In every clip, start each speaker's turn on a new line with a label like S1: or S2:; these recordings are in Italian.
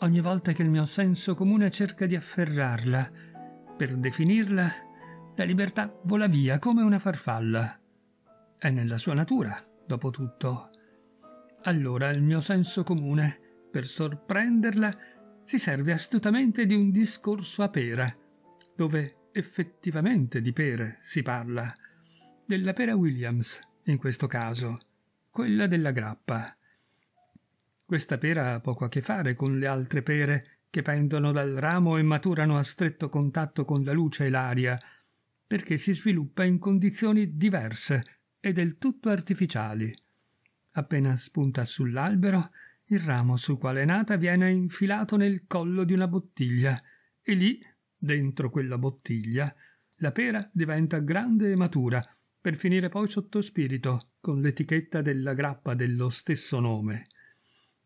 S1: ogni volta che il mio senso comune cerca di afferrarla, per definirla, la libertà vola via come una farfalla. È nella sua natura, dopo tutto. Allora il mio senso comune, per sorprenderla, si serve astutamente di un discorso a pera, dove effettivamente di pere si parla. Della pera Williams, in questo caso, quella della grappa. Questa pera ha poco a che fare con le altre pere che pendono dal ramo e maturano a stretto contatto con la luce e l'aria, perché si sviluppa in condizioni diverse e del tutto artificiali. Appena spunta sull'albero, il ramo sul quale è nata viene infilato nel collo di una bottiglia e lì, dentro quella bottiglia, la pera diventa grande e matura, per finire poi sotto spirito, con l'etichetta della grappa dello stesso nome.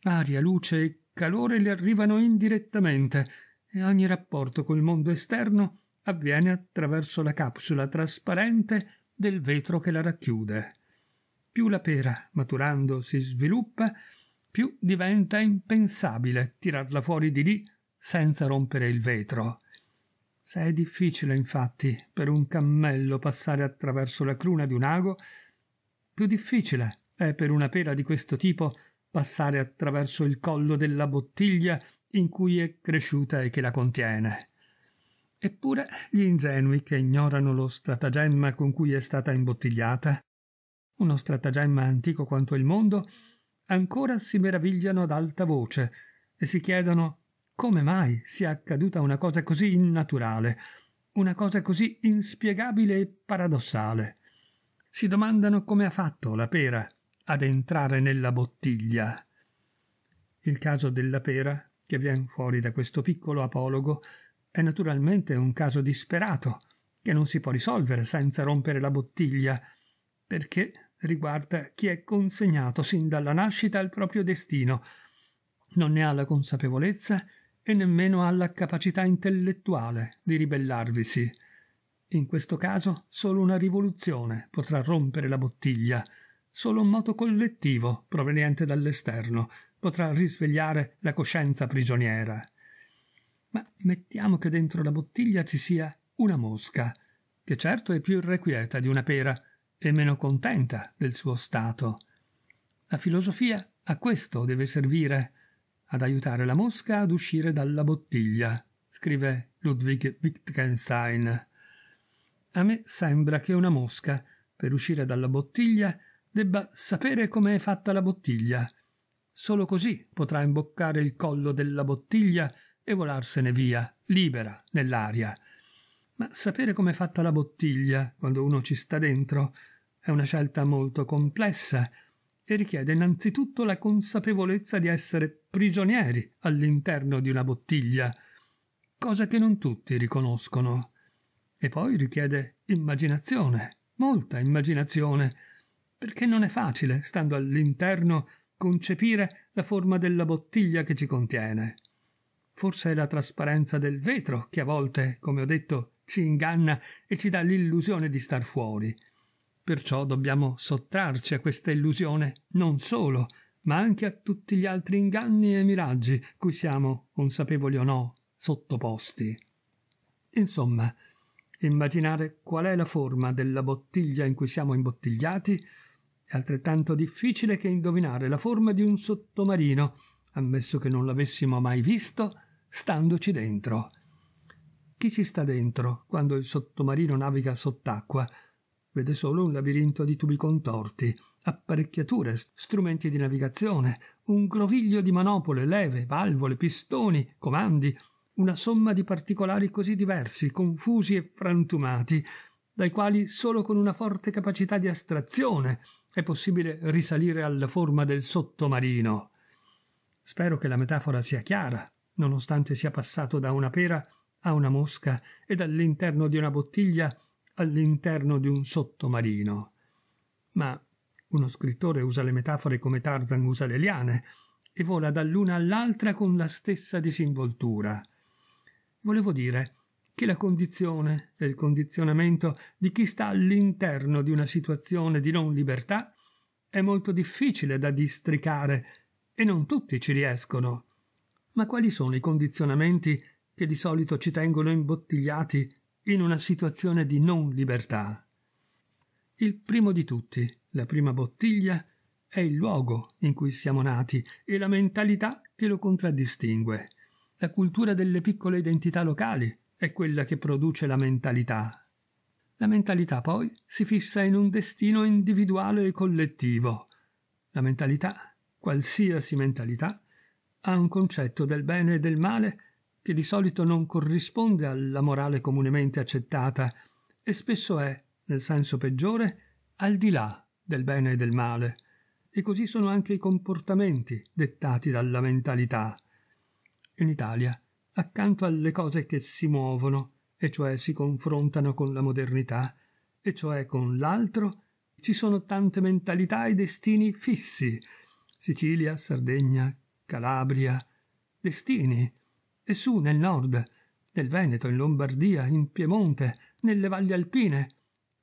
S1: Aria, luce e calore le arrivano indirettamente e ogni rapporto col mondo esterno avviene attraverso la capsula trasparente del vetro che la racchiude. Più la pera, maturando, si sviluppa, più diventa impensabile tirarla fuori di lì senza rompere il vetro. Se è difficile, infatti, per un cammello passare attraverso la cruna di un ago, più difficile è per una pera di questo tipo passare attraverso il collo della bottiglia in cui è cresciuta e che la contiene. Eppure gli ingenui che ignorano lo stratagemma con cui è stata imbottigliata, uno stratagemma antico quanto il mondo, ancora si meravigliano ad alta voce e si chiedono come mai sia accaduta una cosa così innaturale, una cosa così inspiegabile e paradossale. Si domandano come ha fatto la pera ad entrare nella bottiglia. Il caso della pera, che viene fuori da questo piccolo apologo, è naturalmente un caso disperato, che non si può risolvere senza rompere la bottiglia, perché riguarda chi è consegnato sin dalla nascita al proprio destino. Non ne ha la consapevolezza e nemmeno ha la capacità intellettuale di ribellarvisi. In questo caso solo una rivoluzione potrà rompere la bottiglia, Solo un moto collettivo, proveniente dall'esterno, potrà risvegliare la coscienza prigioniera. Ma mettiamo che dentro la bottiglia ci sia una mosca, che certo è più irrequieta di una pera e meno contenta del suo stato. La filosofia a questo deve servire, ad aiutare la mosca ad uscire dalla bottiglia, scrive Ludwig Wittgenstein. A me sembra che una mosca, per uscire dalla bottiglia, debba sapere come è fatta la bottiglia. Solo così potrà imboccare il collo della bottiglia e volarsene via, libera, nell'aria. Ma sapere come è fatta la bottiglia, quando uno ci sta dentro, è una scelta molto complessa e richiede innanzitutto la consapevolezza di essere prigionieri all'interno di una bottiglia, cosa che non tutti riconoscono. E poi richiede immaginazione, molta immaginazione, perché non è facile, stando all'interno, concepire la forma della bottiglia che ci contiene. Forse è la trasparenza del vetro che a volte, come ho detto, ci inganna e ci dà l'illusione di star fuori. Perciò dobbiamo sottrarci a questa illusione non solo, ma anche a tutti gli altri inganni e miraggi cui siamo, consapevoli o no, sottoposti. Insomma, immaginare qual è la forma della bottiglia in cui siamo imbottigliati è altrettanto difficile che indovinare la forma di un sottomarino, ammesso che non l'avessimo mai visto, standoci dentro. Chi ci sta dentro quando il sottomarino naviga sott'acqua? Vede solo un labirinto di tubi contorti, apparecchiature, strumenti di navigazione, un groviglio di manopole, leve, valvole, pistoni, comandi, una somma di particolari così diversi, confusi e frantumati, dai quali solo con una forte capacità di astrazione è possibile risalire alla forma del sottomarino. Spero che la metafora sia chiara, nonostante sia passato da una pera a una mosca e dall'interno di una bottiglia all'interno di un sottomarino. Ma uno scrittore usa le metafore come Tarzan usa le liane e vola dall'una all'altra con la stessa disinvoltura. Volevo dire che la condizione e il condizionamento di chi sta all'interno di una situazione di non libertà è molto difficile da districare e non tutti ci riescono. Ma quali sono i condizionamenti che di solito ci tengono imbottigliati in una situazione di non libertà? Il primo di tutti, la prima bottiglia, è il luogo in cui siamo nati e la mentalità che lo contraddistingue, la cultura delle piccole identità locali, è quella che produce la mentalità. La mentalità poi si fissa in un destino individuale e collettivo. La mentalità, qualsiasi mentalità, ha un concetto del bene e del male che di solito non corrisponde alla morale comunemente accettata e spesso è, nel senso peggiore, al di là del bene e del male. E così sono anche i comportamenti dettati dalla mentalità. In Italia accanto alle cose che si muovono, e cioè si confrontano con la modernità, e cioè con l'altro, ci sono tante mentalità e destini fissi. Sicilia, Sardegna, Calabria, destini. E su nel nord, nel Veneto, in Lombardia, in Piemonte, nelle valli alpine.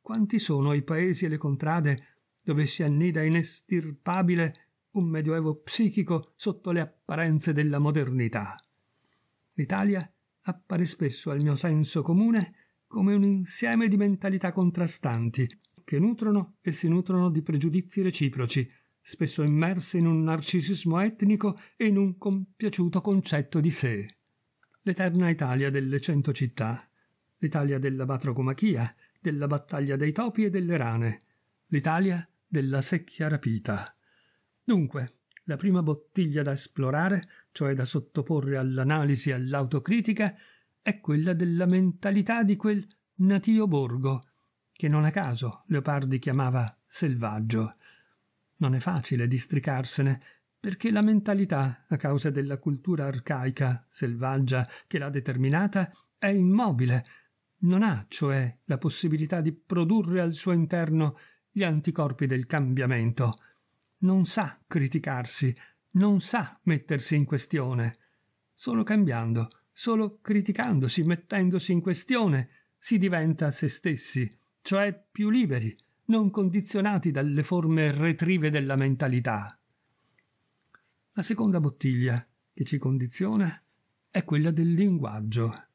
S1: Quanti sono i paesi e le contrade dove si annida inestirpabile un medioevo psichico sotto le apparenze della modernità? L'Italia appare spesso al mio senso comune come un insieme di mentalità contrastanti, che nutrono e si nutrono di pregiudizi reciproci, spesso immerse in un narcisismo etnico e in un compiaciuto concetto di sé. L'eterna Italia delle cento città, l'Italia della batrocomachia, della battaglia dei topi e delle rane, l'Italia della secchia rapita. Dunque, la prima bottiglia da esplorare, cioè da sottoporre all'analisi e all'autocritica, è quella della mentalità di quel natio borgo, che non a caso Leopardi chiamava selvaggio. Non è facile districarsene, perché la mentalità, a causa della cultura arcaica, selvaggia, che l'ha determinata, è immobile, non ha cioè la possibilità di produrre al suo interno gli anticorpi del cambiamento non sa criticarsi, non sa mettersi in questione. Solo cambiando, solo criticandosi, mettendosi in questione, si diventa se stessi, cioè più liberi, non condizionati dalle forme retrive della mentalità. La seconda bottiglia che ci condiziona è quella del linguaggio.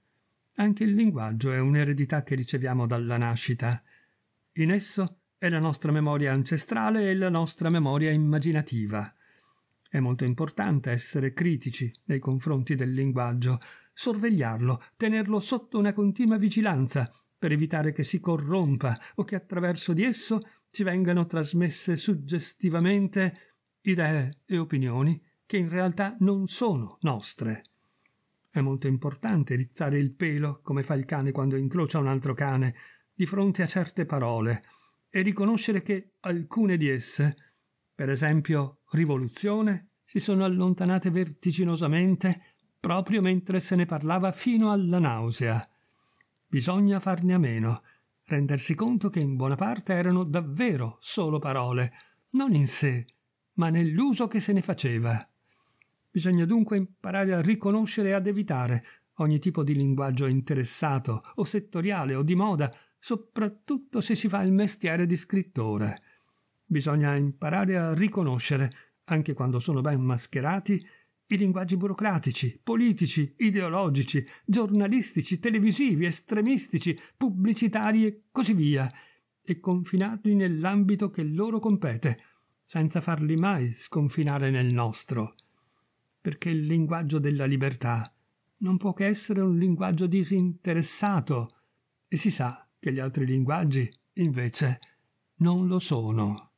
S1: Anche il linguaggio è un'eredità che riceviamo dalla nascita. In esso è la nostra memoria ancestrale e la nostra memoria immaginativa. È molto importante essere critici nei confronti del linguaggio, sorvegliarlo, tenerlo sotto una continua vigilanza, per evitare che si corrompa o che attraverso di esso ci vengano trasmesse suggestivamente idee e opinioni che in realtà non sono nostre. È molto importante rizzare il pelo, come fa il cane quando incrocia un altro cane, di fronte a certe parole, e riconoscere che alcune di esse, per esempio rivoluzione, si sono allontanate vertiginosamente proprio mentre se ne parlava fino alla nausea. Bisogna farne a meno, rendersi conto che in buona parte erano davvero solo parole, non in sé, ma nell'uso che se ne faceva. Bisogna dunque imparare a riconoscere e ad evitare ogni tipo di linguaggio interessato o settoriale o di moda soprattutto se si fa il mestiere di scrittore. Bisogna imparare a riconoscere, anche quando sono ben mascherati, i linguaggi burocratici, politici, ideologici, giornalistici, televisivi, estremistici, pubblicitari e così via, e confinarli nell'ambito che loro compete, senza farli mai sconfinare nel nostro. Perché il linguaggio della libertà non può che essere un linguaggio disinteressato, e si sa che gli altri linguaggi invece non lo sono.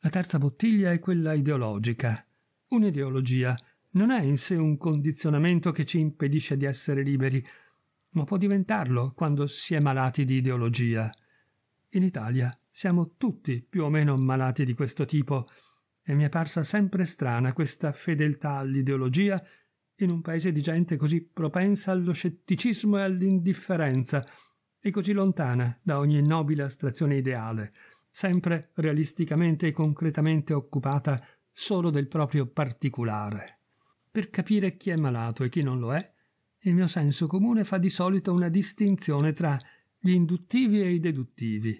S1: La terza bottiglia è quella ideologica. Un'ideologia non è in sé un condizionamento che ci impedisce di essere liberi, ma può diventarlo quando si è malati di ideologia. In Italia siamo tutti più o meno malati di questo tipo e mi è parsa sempre strana questa fedeltà all'ideologia in un paese di gente così propensa allo scetticismo e all'indifferenza e così lontana da ogni nobile astrazione ideale, sempre realisticamente e concretamente occupata solo del proprio particolare. Per capire chi è malato e chi non lo è, il mio senso comune fa di solito una distinzione tra gli induttivi e i deduttivi.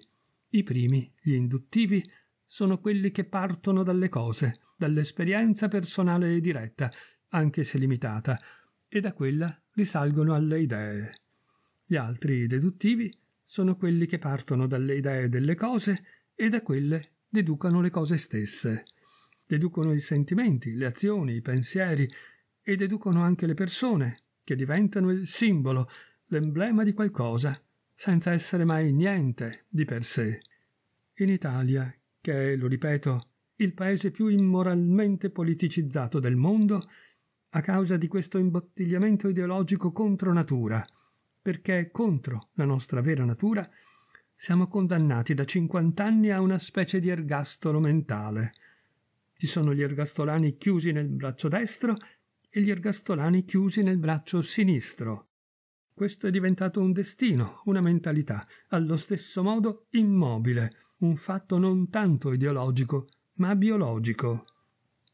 S1: I primi, gli induttivi, sono quelli che partono dalle cose, dall'esperienza personale e diretta, anche se limitata, e da quella risalgono alle idee. Gli altri deduttivi sono quelli che partono dalle idee delle cose e da quelle deducano le cose stesse. Deducono i sentimenti, le azioni, i pensieri e deducono anche le persone, che diventano il simbolo, l'emblema di qualcosa, senza essere mai niente di per sé. In Italia, che è, lo ripeto, il paese più immoralmente politicizzato del mondo, a causa di questo imbottigliamento ideologico contro natura, perché contro la nostra vera natura siamo condannati da 50 anni a una specie di ergastolo mentale. Ci sono gli ergastolani chiusi nel braccio destro e gli ergastolani chiusi nel braccio sinistro. Questo è diventato un destino, una mentalità, allo stesso modo immobile, un fatto non tanto ideologico, ma biologico.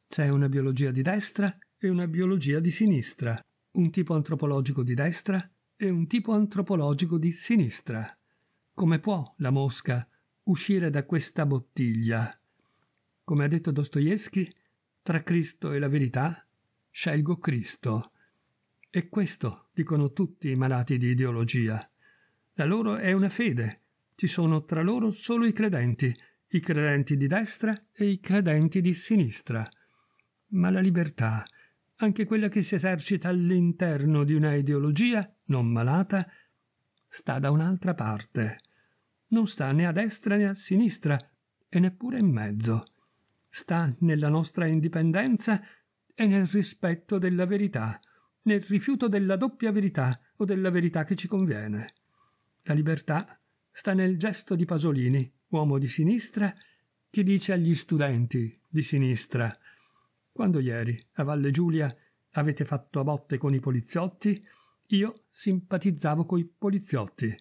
S1: C'è una biologia di destra e una biologia di sinistra, un tipo antropologico di destra è un tipo antropologico di sinistra. Come può la mosca uscire da questa bottiglia? Come ha detto Dostoevsky, tra Cristo e la verità scelgo Cristo. E questo dicono tutti i malati di ideologia. La loro è una fede. Ci sono tra loro solo i credenti, i credenti di destra e i credenti di sinistra. Ma la libertà, anche quella che si esercita all'interno di una ideologia non malata, sta da un'altra parte. Non sta né a destra né a sinistra, e neppure in mezzo. Sta nella nostra indipendenza e nel rispetto della verità, nel rifiuto della doppia verità o della verità che ci conviene. La libertà sta nel gesto di Pasolini, uomo di sinistra, che dice agli studenti di sinistra quando ieri, a Valle Giulia, avete fatto a botte con i poliziotti, io simpatizzavo coi poliziotti,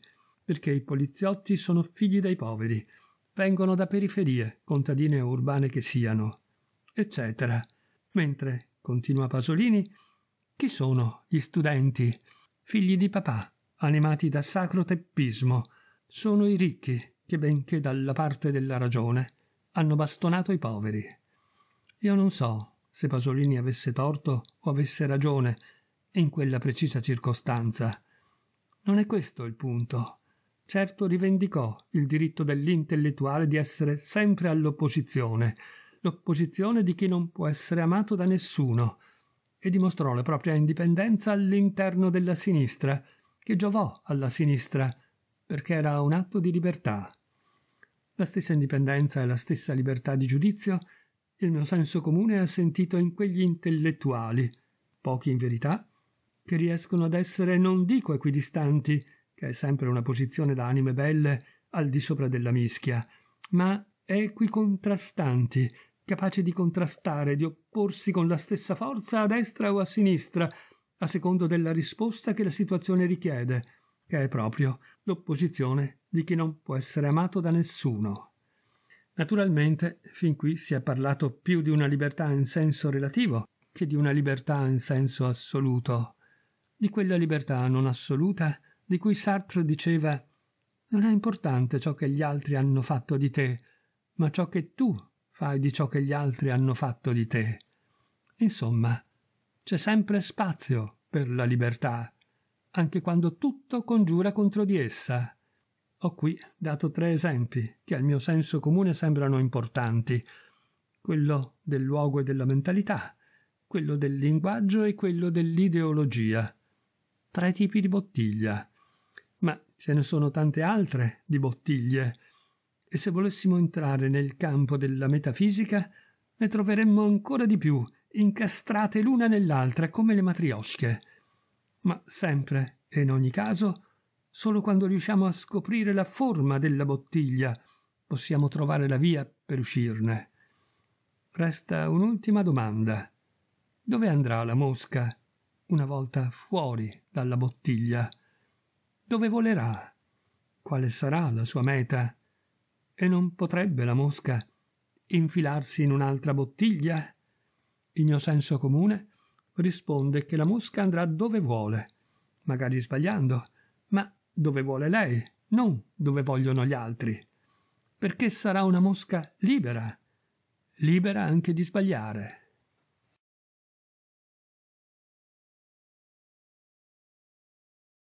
S1: perché i poliziotti sono figli dei poveri, vengono da periferie, contadine o urbane che siano, eccetera. Mentre, continua Pasolini, chi sono gli studenti? Figli di papà, animati da sacro teppismo, sono i ricchi che, benché dalla parte della ragione, hanno bastonato i poveri. Io non so se Pasolini avesse torto o avesse ragione, in quella precisa circostanza. Non è questo il punto. Certo rivendicò il diritto dell'intellettuale di essere sempre all'opposizione, l'opposizione di chi non può essere amato da nessuno, e dimostrò la propria indipendenza all'interno della sinistra, che giovò alla sinistra, perché era un atto di libertà. La stessa indipendenza e la stessa libertà di giudizio il mio senso comune ha sentito in quegli intellettuali, pochi in verità, che riescono ad essere non dico equidistanti, che è sempre una posizione da anime belle al di sopra della mischia, ma equicontrastanti, capaci di contrastare, di opporsi con la stessa forza a destra o a sinistra, a secondo della risposta che la situazione richiede, che è proprio l'opposizione di chi non può essere amato da nessuno. Naturalmente, fin qui si è parlato più di una libertà in senso relativo che di una libertà in senso assoluto. Di quella libertà non assoluta di cui Sartre diceva non è importante ciò che gli altri hanno fatto di te, ma ciò che tu fai di ciò che gli altri hanno fatto di te. Insomma, c'è sempre spazio per la libertà, anche quando tutto congiura contro di essa. Ho qui dato tre esempi che al mio senso comune sembrano importanti. Quello del luogo e della mentalità, quello del linguaggio e quello dell'ideologia. Tre tipi di bottiglia. Ma ce ne sono tante altre di bottiglie. E se volessimo entrare nel campo della metafisica, ne troveremmo ancora di più, incastrate l'una nell'altra come le matriosche. Ma sempre e in ogni caso Solo quando riusciamo a scoprire la forma della bottiglia possiamo trovare la via per uscirne. Resta un'ultima domanda. Dove andrà la mosca una volta fuori dalla bottiglia? Dove volerà? Quale sarà la sua meta? E non potrebbe la mosca infilarsi in un'altra bottiglia? Il mio senso comune risponde che la mosca andrà dove vuole, magari sbagliando, ma dove vuole lei, non dove vogliono gli altri, perché sarà una mosca libera, libera anche di sbagliare.